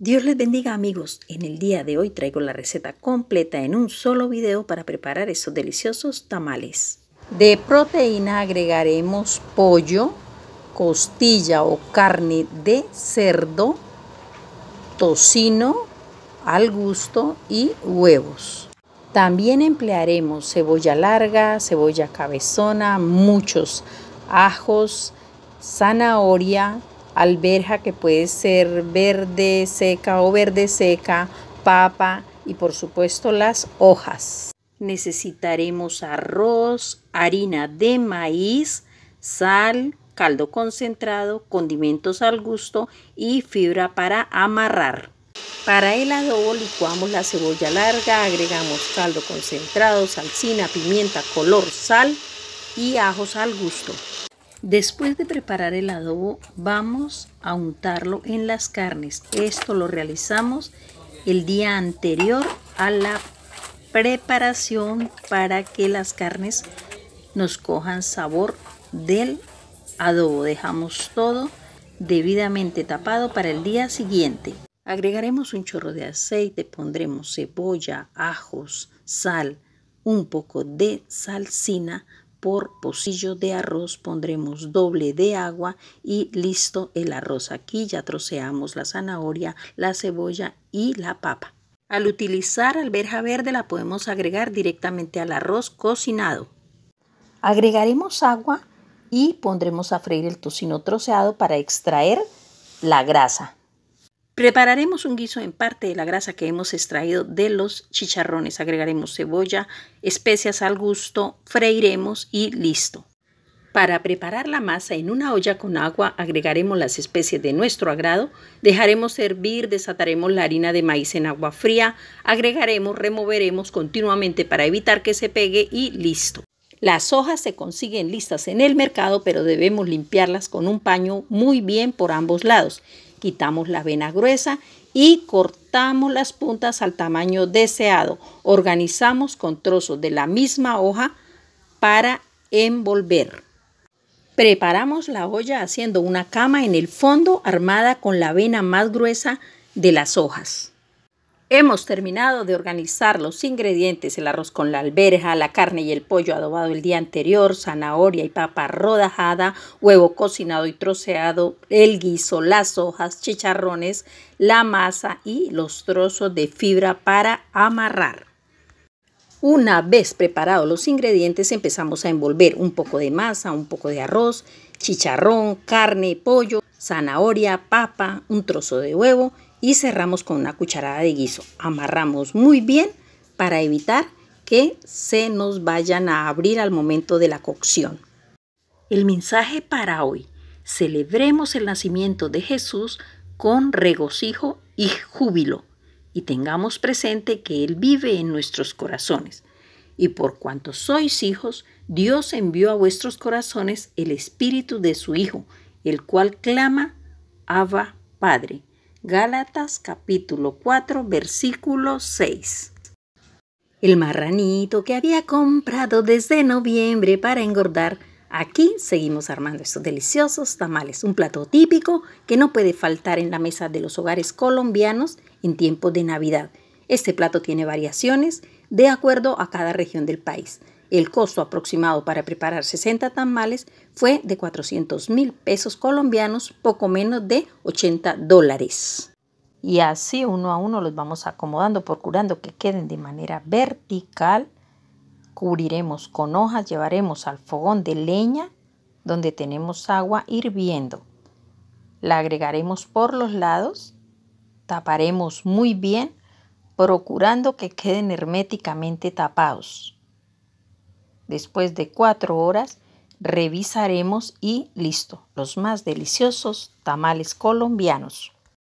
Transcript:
Dios les bendiga amigos, en el día de hoy traigo la receta completa en un solo video para preparar esos deliciosos tamales. De proteína agregaremos pollo, costilla o carne de cerdo, tocino al gusto y huevos. También emplearemos cebolla larga, cebolla cabezona, muchos ajos, zanahoria, alberja que puede ser verde seca o verde seca, papa y por supuesto las hojas. Necesitaremos arroz, harina de maíz, sal, caldo concentrado, condimentos al gusto y fibra para amarrar. Para el adobo licuamos la cebolla larga, agregamos caldo concentrado, salsina, pimienta, color, sal y ajos al gusto. Después de preparar el adobo, vamos a untarlo en las carnes. Esto lo realizamos el día anterior a la preparación para que las carnes nos cojan sabor del adobo. Dejamos todo debidamente tapado para el día siguiente. Agregaremos un chorro de aceite, pondremos cebolla, ajos, sal, un poco de salsina por pocillo de arroz pondremos doble de agua y listo el arroz. Aquí ya troceamos la zanahoria, la cebolla y la papa. Al utilizar alberja verde la podemos agregar directamente al arroz cocinado. Agregaremos agua y pondremos a freír el tocino troceado para extraer la grasa. Prepararemos un guiso en parte de la grasa que hemos extraído de los chicharrones. Agregaremos cebolla, especias al gusto, freiremos y listo. Para preparar la masa en una olla con agua agregaremos las especies de nuestro agrado, dejaremos hervir, desataremos la harina de maíz en agua fría, agregaremos, removeremos continuamente para evitar que se pegue y listo. Las hojas se consiguen listas en el mercado, pero debemos limpiarlas con un paño muy bien por ambos lados quitamos la vena gruesa y cortamos las puntas al tamaño deseado. Organizamos con trozos de la misma hoja para envolver. Preparamos la olla haciendo una cama en el fondo armada con la vena más gruesa de las hojas. Hemos terminado de organizar los ingredientes, el arroz con la alberja, la carne y el pollo adobado el día anterior, zanahoria y papa rodajada, huevo cocinado y troceado, el guiso, las hojas, chicharrones, la masa y los trozos de fibra para amarrar. Una vez preparados los ingredientes empezamos a envolver un poco de masa, un poco de arroz, chicharrón, carne, pollo zanahoria, papa, un trozo de huevo y cerramos con una cucharada de guiso. Amarramos muy bien para evitar que se nos vayan a abrir al momento de la cocción. El mensaje para hoy. Celebremos el nacimiento de Jesús con regocijo y júbilo y tengamos presente que Él vive en nuestros corazones. Y por cuanto sois hijos, Dios envió a vuestros corazones el espíritu de su Hijo el cual clama Abba Padre. Gálatas capítulo 4 versículo 6. El marranito que había comprado desde noviembre para engordar. Aquí seguimos armando estos deliciosos tamales, un plato típico que no puede faltar en la mesa de los hogares colombianos en tiempo de Navidad. Este plato tiene variaciones de acuerdo a cada región del país. El costo aproximado para preparar 60 tamales fue de 400 mil pesos colombianos, poco menos de 80 dólares. Y así uno a uno los vamos acomodando, procurando que queden de manera vertical. Cubriremos con hojas, llevaremos al fogón de leña donde tenemos agua hirviendo. La agregaremos por los lados, taparemos muy bien, procurando que queden herméticamente tapados. Después de cuatro horas revisaremos y listo, los más deliciosos tamales colombianos.